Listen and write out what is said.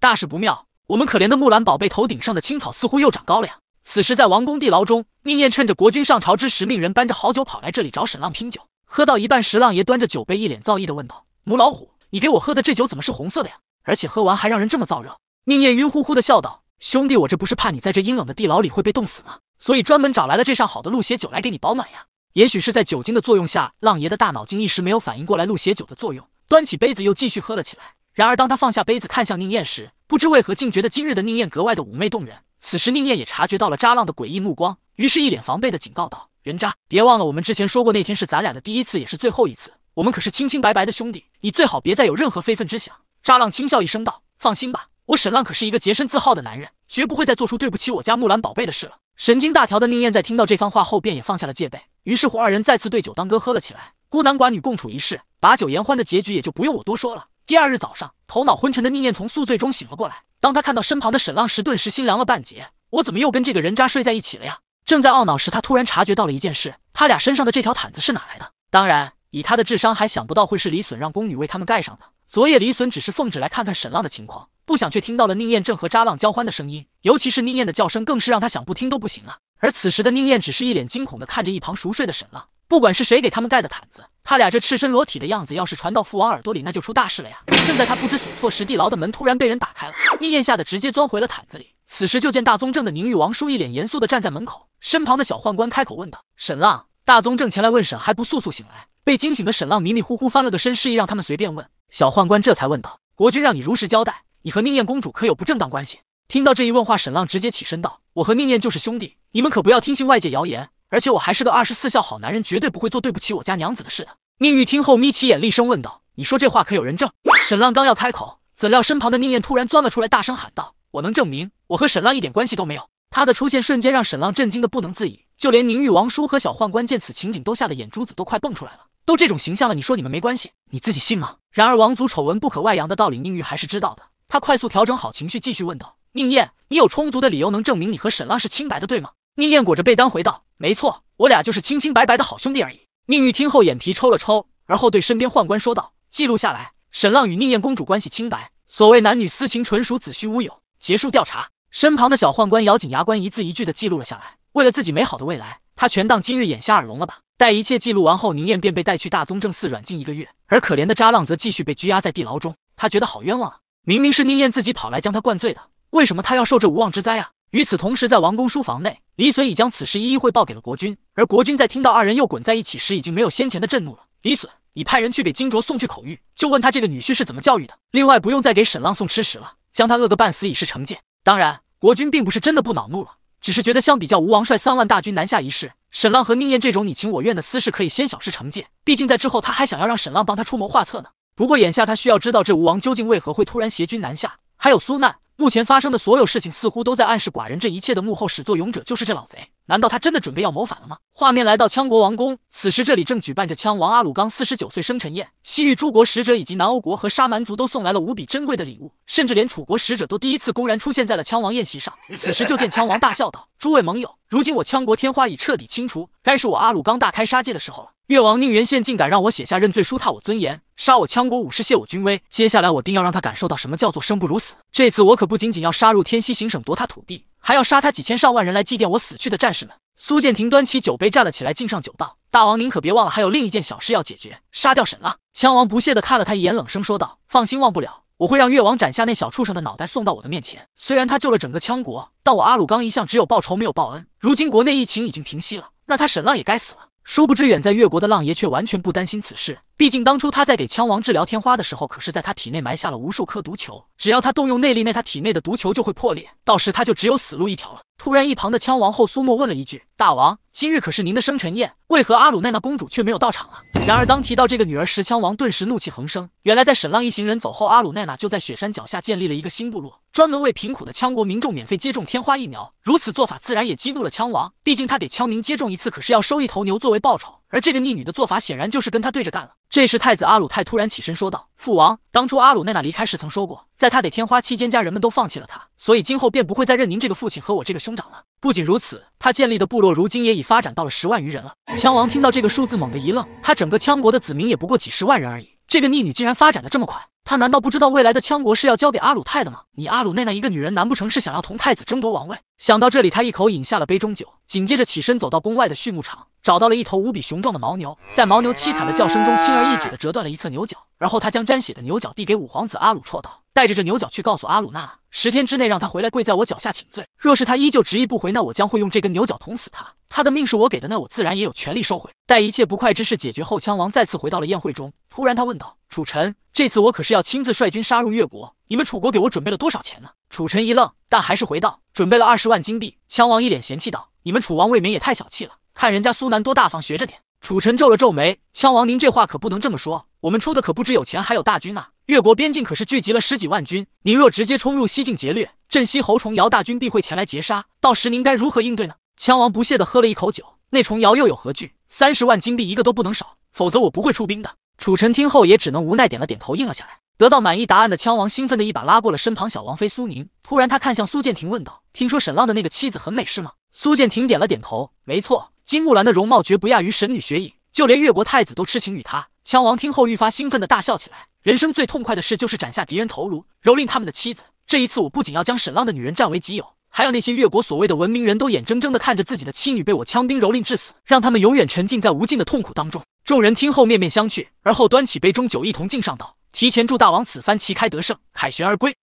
大事不妙，我们可怜的木兰宝贝头顶上的青草似乎又长高了呀！此时，在王宫地牢中，宁燕趁着国君上朝之时，命人搬着好酒跑来这里找沈浪拼酒。喝到一半时，浪爷端着酒杯，一脸造诣的问道：“母老虎，你给我喝的这酒怎么是红色的呀？而且喝完还让人这么燥热？”宁燕晕乎乎的笑道：“兄弟，我这不是怕你在这阴冷的地牢里会被冻死吗？所以专门找来了这上好的鹿血酒来给你保暖呀。”也许是在酒精的作用下，浪爷的大脑筋一时没有反应过来鹿血酒的作用，端起杯子又继续喝了起来。然而，当他放下杯子看向宁燕时，不知为何竟觉得今日的宁燕格外的妩媚动人。此时，宁燕也察觉到了渣浪的诡异目光，于是一脸防备的警告道：“人渣，别忘了我们之前说过，那天是咱俩的第一次，也是最后一次。我们可是清清白白的兄弟，你最好别再有任何非分之想。”渣浪轻笑一声道：“放心吧，我沈浪可是一个洁身自好的男人，绝不会再做出对不起我家木兰宝贝的事了。”神经大条的宁燕在听到这番话后，便也放下了戒备，于是乎二人再次对酒当歌，喝了起来。孤男寡女共处一室，把酒言欢的结局也就不用我多说了。第二日早上，头脑昏沉的宁念从宿醉中醒了过来。当他看到身旁的沈浪时，顿时心凉了半截。我怎么又跟这个人渣睡在一起了呀？正在懊恼时，他突然察觉到了一件事：他俩身上的这条毯子是哪来的？当然，以他的智商，还想不到会是李隼让宫女为他们盖上的。昨夜李隼只是奉旨来看看沈浪的情况，不想却听到了宁念正和渣浪交欢的声音，尤其是宁念的叫声，更是让他想不听都不行啊。而此时的宁念只是一脸惊恐地看着一旁熟睡的沈浪。不管是谁给他们盖的毯子，他俩这赤身裸体的样子，要是传到父王耳朵里，那就出大事了呀！正在他不知所措时，地牢的门突然被人打开了，宁燕吓得直接钻回了毯子里。此时就见大宗正的宁玉王叔一脸严肃地站在门口，身旁的小宦官开口问道：“沈浪，大宗正前来问审，还不速速醒来？”被惊醒的沈浪迷迷糊糊翻了个身，示意让他们随便问。小宦官这才问道：“国君让你如实交代，你和宁燕公主可有不正当关系？”听到这一问话，沈浪直接起身道：“我和宁燕就是兄弟，你们可不要听信外界谣言。”而且我还是个二十四孝好男人，绝对不会做对不起我家娘子的事的。宁玉听后眯起眼，厉声问道：“你说这话可有人证？”沈浪刚要开口，怎料身旁的宁燕突然钻了出来，大声喊道：“我能证明，我和沈浪一点关系都没有。”他的出现瞬间让沈浪震惊的不能自已，就连宁玉王叔和小宦官见此情景都吓得眼珠子都快蹦出来了。都这种形象了，你说你们没关系，你自己信吗？然而王族丑闻不可外扬的道理，宁玉还是知道的。他快速调整好情绪，继续问道：“宁燕，你有充足的理由能证明你和沈浪是清白的，对吗？”宁燕裹着被单回道：“没错，我俩就是清清白白的好兄弟而已。”宁玉听后眼皮抽了抽，而后对身边宦官说道：“记录下来，沈浪与宁燕公主关系清白，所谓男女私情纯属子虚乌有。”结束调查。身旁的小宦官咬紧牙关，一字一句的记录了下来。为了自己美好的未来，他权当今日眼瞎耳聋了吧。待一切记录完后，宁燕便被带去大宗正寺软禁一个月，而可怜的渣浪则继续被拘押在地牢中。他觉得好冤枉啊！明明是宁燕自己跑来将他灌醉的，为什么他要受这无妄之灾啊？与此同时，在王宫书房内，李隼已将此事一一汇报给了国君。而国君在听到二人又滚在一起时，已经没有先前的震怒了。李隼已派人去给金卓送去口谕，就问他这个女婿是怎么教育的。另外，不用再给沈浪送吃食了，将他饿个半死已是惩戒。当然，国君并不是真的不恼怒了，只是觉得相比较吴王率三万大军南下一事，沈浪和宁燕这种你情我愿的私事可以先小事惩戒。毕竟在之后，他还想要让沈浪帮他出谋划策呢。不过眼下，他需要知道这吴王究竟为何会突然携军南下，还有苏难。目前发生的所有事情似乎都在暗示，寡人这一切的幕后始作俑者就是这老贼。难道他真的准备要谋反了吗？画面来到羌国王宫，此时这里正举办着羌王阿鲁刚四十九岁生辰宴。西域诸国使者以及南欧国和沙蛮族都送来了无比珍贵的礼物，甚至连楚国使者都第一次公然出现在了羌王宴席上。此时就见羌王大笑道：“诸位盟友，如今我羌国天花已彻底清除，该是我阿鲁刚大开杀戒的时候了。越王宁元宪竟敢让我写下认罪书，踏我尊严！”杀我羌国武士，谢我军威。接下来我定要让他感受到什么叫做生不如死。这次我可不仅仅要杀入天西行省夺他土地，还要杀他几千上万人来祭奠我死去的战士们。苏建廷端起酒杯站了起来，敬上酒道：“大王，您可别忘了，还有另一件小事要解决，杀掉沈浪。”羌王不屑地看了他一眼，冷声说道：“放心，忘不了，我会让越王斩下那小畜生的脑袋送到我的面前。虽然他救了整个羌国，但我阿鲁刚一向只有报仇没有报恩。如今国内疫情已经平息了，那他沈浪也该死了。”殊不知，远在越国的浪爷却完全不担心此事。毕竟当初他在给枪王治疗天花的时候，可是在他体内埋下了无数颗毒球，只要他动用内力，那他体内的毒球就会破裂，到时他就只有死路一条了。突然，一旁的枪王后苏莫问了一句：“大王，今日可是您的生辰宴，为何阿鲁奈娜公主却没有到场啊？”然而，当提到这个女儿时，枪王顿时怒气横生。原来，在沈浪一行人走后，阿鲁奈娜就在雪山脚下建立了一个新部落，专门为贫苦的枪国民众免费接种天花疫苗。如此做法自然也激怒了枪王，毕竟他给枪民接种一次可是要收一头牛作为报酬。而这个逆女的做法，显然就是跟他对着干了。这时，太子阿鲁泰突然起身说道：“父王，当初阿鲁奈娜离开时曾说过，在他得天花期间，家人们都放弃了他，所以今后便不会再认您这个父亲和我这个兄长了。不仅如此，他建立的部落如今也已发展到了十万余人了。”枪王听到这个数字，猛地一愣，他整个枪国的子民也不过几十万人而已。这个逆女竟然发展的这么快，她难道不知道未来的羌国是要交给阿鲁泰的吗？你阿鲁奈那一个女人，难不成是想要同太子争夺王位？想到这里，她一口饮下了杯中酒，紧接着起身走到宫外的畜牧场，找到了一头无比雄壮的牦牛，在牦牛凄惨的叫声中，轻而易举的折断了一侧牛角，然后她将沾血的牛角递给五皇子阿鲁绰道。带着这牛角去告诉阿鲁娜，十天之内让他回来跪在我脚下请罪。若是他依旧执意不回，那我将会用这根牛角捅死他。他的命是我给的，那我自然也有权利收回。待一切不快之事解决后，枪王再次回到了宴会中。突然，他问道：“楚臣，这次我可是要亲自率军杀入越国，你们楚国给我准备了多少钱呢？”楚臣一愣，但还是回道：“准备了二十万金币。”枪王一脸嫌弃道：“你们楚王未免也太小气了，看人家苏南多大方，学着点。”楚臣皱了皱眉：“枪王，您这话可不能这么说，我们出的可不只有钱，还有大军啊。”越国边境可是聚集了十几万军，您若直接冲入西境劫掠，镇西侯崇尧大军必会前来截杀，到时您该如何应对呢？枪王不屑地喝了一口酒，那崇尧又有何惧？三十万金币一个都不能少，否则我不会出兵的。楚臣听后也只能无奈点了点头，应了下来。得到满意答案的枪王兴奋的一把拉过了身旁小王妃苏宁，突然他看向苏建廷问道：“听说沈浪的那个妻子很美是吗？”苏建廷点了点头，没错，金木兰的容貌绝不亚于神女雪影，就连越国太子都痴情于她。枪王听后愈发兴奋的大笑起来。人生最痛快的事就是斩下敌人头颅，蹂躏他们的妻子。这一次，我不仅要将沈浪的女人占为己有，还要那些越国所谓的文明人都眼睁睁地看着自己的妻女被我枪兵蹂躏致死，让他们永远沉浸在无尽的痛苦当中。众人听后面面相觑，而后端起杯中酒，一同敬上道：“提前祝大王此番旗开得胜，凯旋而归。”